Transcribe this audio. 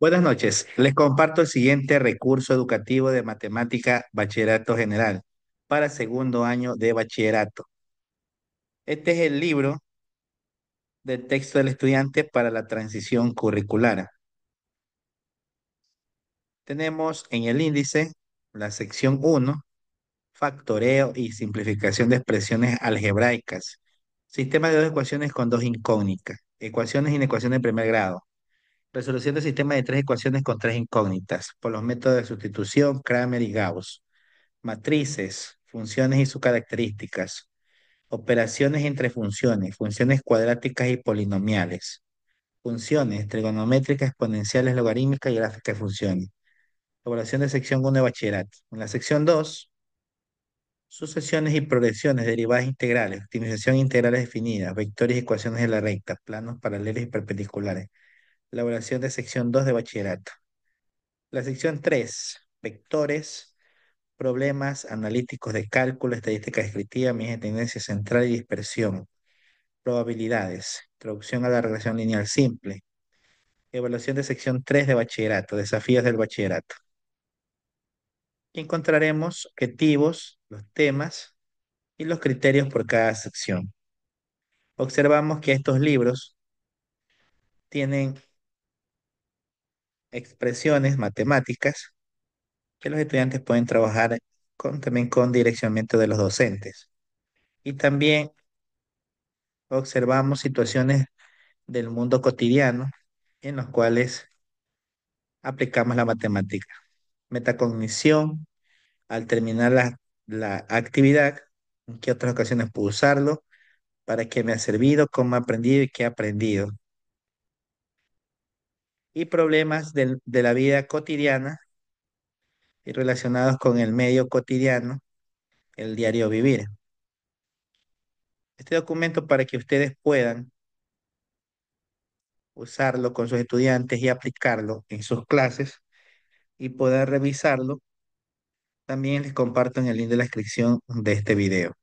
Buenas noches. Les comparto el siguiente recurso educativo de matemática bachillerato general para segundo año de bachillerato. Este es el libro del texto del estudiante para la transición curricular. Tenemos en el índice la sección 1, factoreo y simplificación de expresiones algebraicas, sistema de dos ecuaciones con dos incógnitas, ecuaciones y inecuaciones de primer grado, Resolución de sistema de tres ecuaciones con tres incógnitas por los métodos de sustitución, Kramer y Gauss. Matrices, funciones y sus características. Operaciones entre funciones, funciones cuadráticas y polinomiales. Funciones trigonométricas, exponenciales, logarítmicas y gráficas de funciones. Evaluación de sección 1 de bachillerato. En la sección 2, sucesiones y progresiones, derivadas integrales, optimización integrales definidas, vectores y ecuaciones de la recta, planos paralelos y perpendiculares evaluación de sección 2 de bachillerato. La sección 3, vectores, problemas analíticos de cálculo, estadística descriptiva, de tendencia central y dispersión, probabilidades, introducción a la regresión lineal simple, evaluación de sección 3 de bachillerato, desafíos del bachillerato. Y Encontraremos objetivos, los temas y los criterios por cada sección. Observamos que estos libros tienen expresiones matemáticas que los estudiantes pueden trabajar con, también con direccionamiento de los docentes. Y también observamos situaciones del mundo cotidiano en los cuales aplicamos la matemática. Metacognición, al terminar la, la actividad, en qué otras ocasiones puedo usarlo, para qué me ha servido, cómo he aprendido y qué he aprendido y problemas de, la vida cotidiana y relacionados con el medio cotidiano, el diario vivir. Este documento para que ustedes puedan usarlo con sus estudiantes y aplicarlo en sus clases y poder revisarlo, también les comparto en el link de la descripción de este video.